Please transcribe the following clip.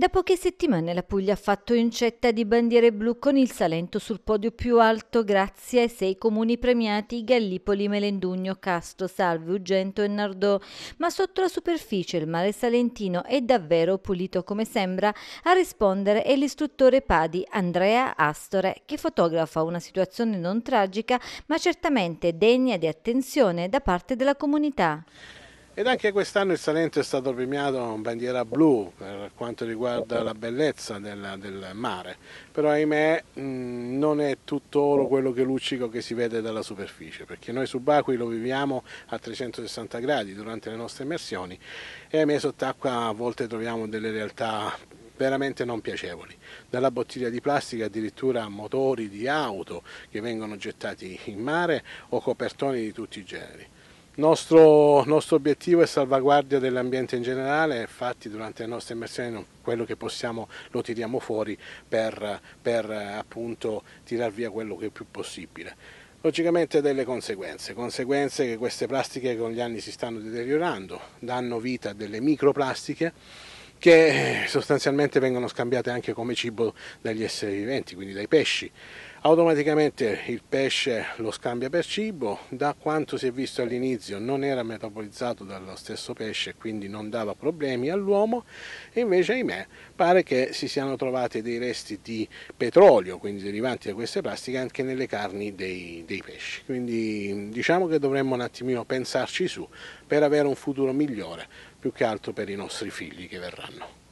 Da poche settimane la Puglia ha fatto incetta di bandiere blu con il Salento sul podio più alto grazie ai sei comuni premiati Gallipoli, Melendugno, Castro, Salve, Ugento e Nardò, ma sotto la superficie il mare salentino è davvero pulito come sembra. A rispondere è l'istruttore Padi Andrea Astore che fotografa una situazione non tragica ma certamente degna di attenzione da parte della comunità. Ed anche quest'anno il Salento è stato premiato con bandiera blu per quanto riguarda la bellezza del, del mare, però ahimè mh, mm, non è tutto oro quello che luccica che si vede dalla superficie, perché noi subacquei lo viviamo a 360 gradi durante le nostre immersioni e ahimè sott'acqua a volte troviamo delle realtà veramente non piacevoli, dalla bottiglia di plastica addirittura a motori di auto che vengono gettati in mare o copertoni di tutti i generi. Il nostro, nostro obiettivo è salvaguardia dell'ambiente in generale, infatti durante le nostre immersioni quello che possiamo lo tiriamo fuori per, per appunto tirar via quello che è più possibile. Logicamente delle conseguenze, conseguenze che queste plastiche con gli anni si stanno deteriorando, danno vita a delle microplastiche che sostanzialmente vengono scambiate anche come cibo dagli esseri viventi, quindi dai pesci automaticamente il pesce lo scambia per cibo, da quanto si è visto all'inizio non era metabolizzato dallo stesso pesce quindi non dava problemi all'uomo invece ahimè pare che si siano trovati dei resti di petrolio quindi derivanti da queste plastiche anche nelle carni dei, dei pesci quindi diciamo che dovremmo un attimino pensarci su per avere un futuro migliore più che altro per i nostri figli che verranno.